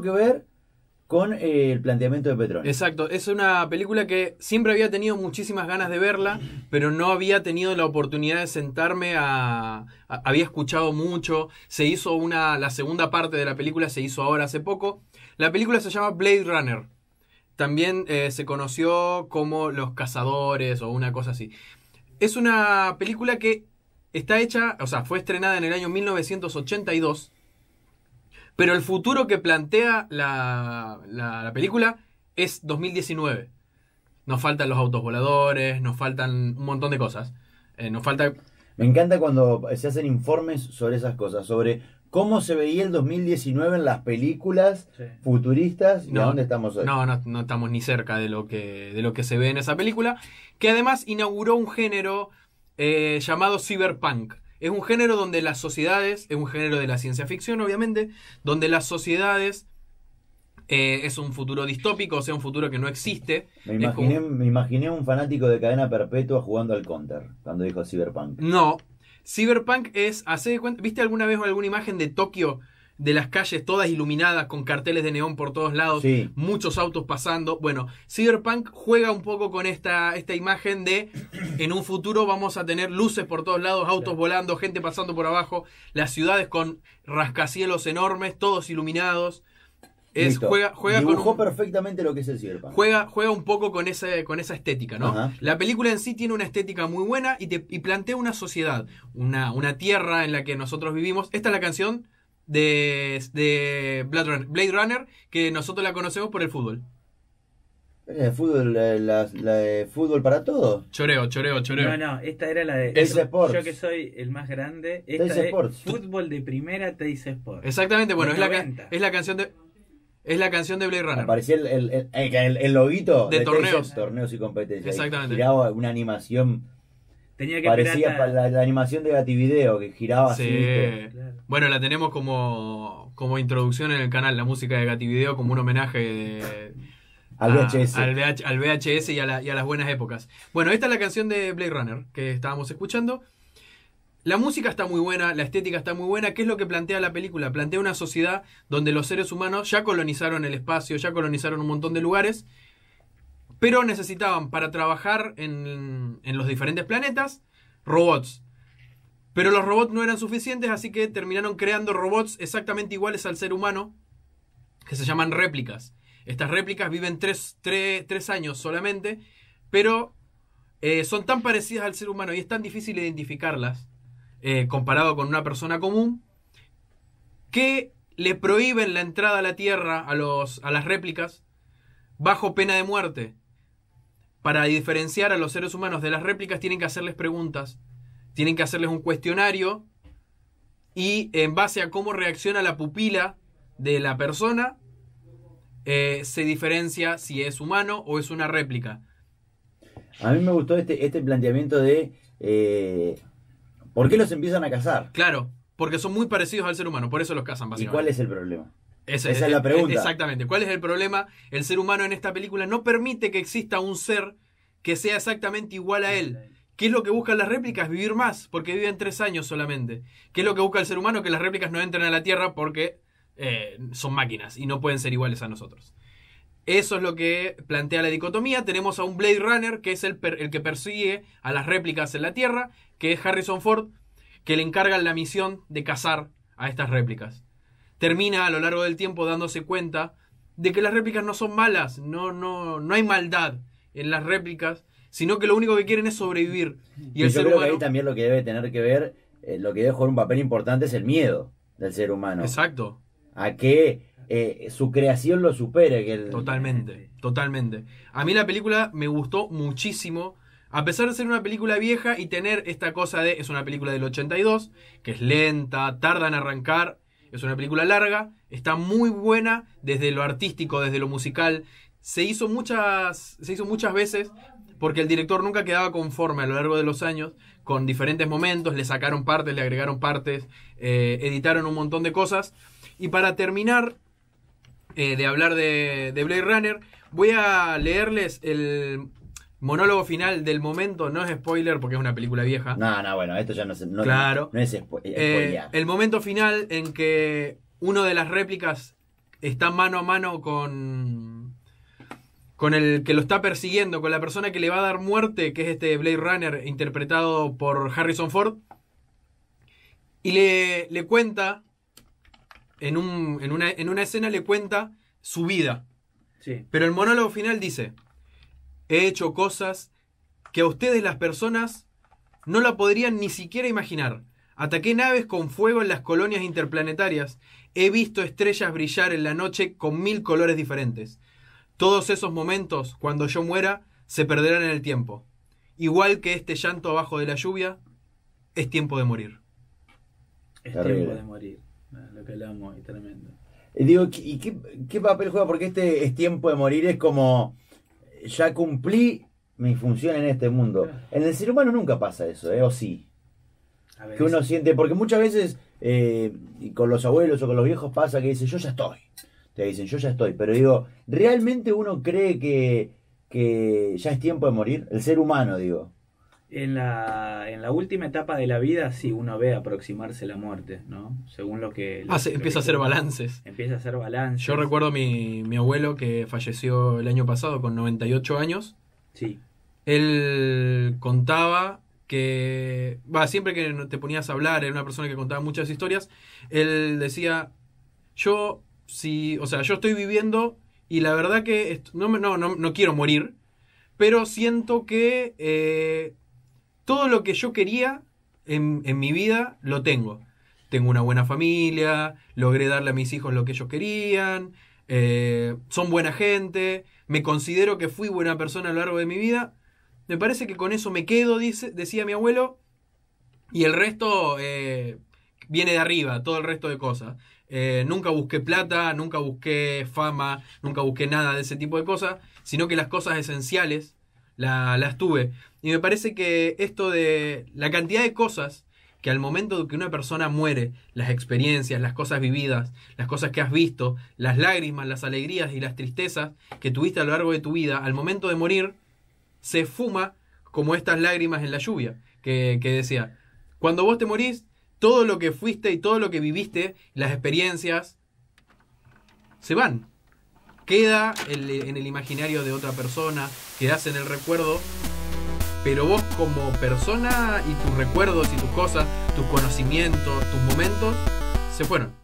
que ver con eh, el planteamiento de Petronio. Exacto, es una película que siempre había tenido muchísimas ganas de verla, pero no había tenido la oportunidad de sentarme a, había escuchado mucho, se hizo una la segunda parte de la película se hizo ahora hace poco. La película se llama Blade Runner. También eh, se conoció como Los cazadores o una cosa así. Es una película que está hecha, o sea, fue estrenada en el año 1982 pero el futuro que plantea la, película es 2019. Nos faltan los autos voladores, nos faltan un montón de cosas. Eh, nos falta... Me encanta cuando se hacen informes sobre esas cosas, sobre cómo se veía el 2019 en las películas futuristas y no, dónde estamos hoy. No, no, estamos ni cerca de lo, que, de lo que se ve en esa película, que además inauguró un género eh, llamado cyberpunk, es un género donde las sociedades, es un género de la ciencia ficción obviamente, donde las sociedades eh, es un futuro distópico, o sea, un futuro que no existe. Me imaginé, un fanático de cadena perpetua jugando al counter cuando dijo Cyberpunk. No, Cyberpunk es, ¿viste alguna vez alguna imagen de Tokio de las calles todas iluminadas con carteles de neón por todos lados, muchos autos pasando. Bueno, Cyberpunk juega un poco con esta, esta imagen de en un futuro vamos a tener luces por todos lados, autos volando, gente pasando por abajo, las ciudades con rascacielos enormes, todos iluminados. juega, juega con un, perfectamente lo que es el Cyberpunk. Juega, juega un poco con, con esa estética, ¿no? La película en sí tiene una estética muy buena y, te, plantea una sociedad, una, una tierra en la que nosotros vivimos. Esta es la canción de, de Blade Runner que nosotros la conocemos por el fútbol. El eh, fútbol, la, de fútbol para todos. Choreo, choreo, choreo. No, no, esta era la de Yo que soy el más grande. Esta es Fútbol de primera dice Sports. Exactamente, bueno, es la, es la canción de. Es la canción de Blade Runner. Aparecía el, el, el, loguito de, torneos. torneos y competencias. Exactamente. una animación Tenía que Parecía para la, animación de Gativideo que giraba así. Bueno, la tenemos como, introducción en el canal, la música de Gativideo, como un homenaje al, VHS. Al, VHS. y a las buenas épocas. Bueno, esta es la canción de Blade Runner que estábamos escuchando. La música está muy buena, la estética está muy buena. ¿Qué es lo que plantea la película? Plantea una sociedad donde los seres humanos ya colonizaron el espacio, ya colonizaron un montón de lugares pero necesitaban para trabajar en, los diferentes planetas robots. Pero los robots no eran suficientes, así que terminaron creando robots exactamente iguales al ser humano, que se llaman réplicas. Estas réplicas viven tres, años solamente, pero eh, son tan parecidas al ser humano y es tan difícil identificarlas eh, comparado con una persona común que le prohíben la entrada a la Tierra a, los, a las réplicas bajo pena de muerte para diferenciar a los seres humanos de las réplicas, tienen que hacerles preguntas, tienen que hacerles un cuestionario y en base a cómo reacciona la pupila de la persona, eh, se diferencia si es humano o es una réplica. A mí me gustó este, este planteamiento de eh, por qué los empiezan a cazar. Claro, porque son muy parecidos al ser humano, por eso los cazan básicamente. ¿Y cuál es el problema? Esa es, la pregunta. Exactamente. ¿Cuál es el problema? El ser humano en esta película no permite que exista un ser que sea exactamente igual a él. ¿Qué es lo que buscan las réplicas? Vivir más, porque viven tres años solamente. ¿Qué es lo que busca el ser humano? Que las réplicas no entren a la Tierra porque eh, son máquinas y no pueden ser iguales a nosotros. Eso es lo que plantea la dicotomía. Tenemos a un Blade Runner, que es el, el que persigue a las réplicas en la Tierra, que es Harrison Ford, que le encargan la misión de cazar a estas réplicas termina a lo largo del tiempo dándose cuenta de que las réplicas no son malas, no, no, no hay maldad en las réplicas, sino que lo único que quieren es sobrevivir. Y, el yo ser creo que ahí también lo que debe tener que ver, eh, lo que debe jugar un papel importante es el miedo del ser humano. Exacto. A que eh, su creación lo supere. Que Totalmente, totalmente. A mí la película me gustó muchísimo. A pesar de ser una película vieja y tener esta cosa de es una película del 82, que es lenta, tarda en arrancar, es una película larga, está muy buena desde lo artístico, desde lo musical. Se hizo muchas, se hizo muchas veces porque el director nunca quedaba conforme a lo largo de los años con diferentes momentos, le sacaron partes, le agregaron partes, eh, editaron un montón de cosas. Y para terminar eh, de hablar de, de Blade Runner, voy a leerles el Monólogo final del momento, no es spoiler porque es una película vieja. No, no, bueno, esto ya no, es no, claro. es eh, spoiler. el momento final en que uno de las réplicas está mano a mano con. con el que lo está persiguiendo, con la persona que le va a dar muerte, que es este Blade Runner, interpretado por Harrison Ford. Y le, cuenta. En, una, escena le cuenta su vida. Pero el monólogo final dice he hecho cosas que a ustedes las personas no la podrían ni siquiera imaginar. Ataqué naves con fuego en las colonias interplanetarias. He visto estrellas brillar en la noche con mil colores diferentes. Todos esos momentos, cuando yo muera, se perderán en el tiempo. Igual que este llanto abajo de la lluvia, es tiempo de morir. Es tiempo de morir. Ah, lo que amo es tremendo. Eh, digo, ¿y qué papel juega? Porque este es tiempo de morir es como ya cumplí mi función en este mundo. En el ser humano nunca pasa eso, ¿eh? O sí. que uno siente, porque muchas veces eh, con los abuelos o con los viejos pasa que dicen, yo ya estoy. Te dicen, yo ya estoy. Pero digo, ¿realmente uno cree que ya es tiempo de morir? El ser humano, digo en la, última etapa de la vida sí uno ve aproximarse la muerte, ¿no? Según lo que... Ah, empieza a hacer balances. Empieza a hacer balances. Yo recuerdo mi, mi abuelo que falleció el año pasado con 98 años. Sí. Él contaba que... Va, siempre que te ponías a hablar, era una persona que contaba muchas historias, él decía, yo, si, o sea, yo estoy viviendo y la verdad que no, no, no, no quiero morir, pero siento que... Eh, todo lo que yo quería en, mi vida lo tengo. Tengo una buena familia, logré darle a mis hijos lo que ellos querían, eh, son buena gente, me considero que fui buena persona a lo largo de mi vida. Me parece que con eso me quedo, dice, decía mi abuelo, y el resto eh, viene de arriba, todo el resto de cosas. Eh, nunca busqué plata, nunca busqué fama, nunca busqué nada de ese tipo de cosas, sino que las cosas esenciales las tuve. Y me parece que esto de la cantidad de cosas que al momento de que una persona muere, las experiencias, las cosas vividas, las cosas que has visto, las lágrimas, las alegrías y las tristezas que tuviste a lo largo de tu vida, al momento de morir, se fuma como estas lágrimas en la lluvia, que decía, cuando vos te morís, todo lo que fuiste y todo lo que viviste, las experiencias, se van, queda en, el imaginario de otra persona, quedas en el recuerdo, pero vos como persona y tus recuerdos y tus cosas, tus conocimientos, tus momentos, se fueron.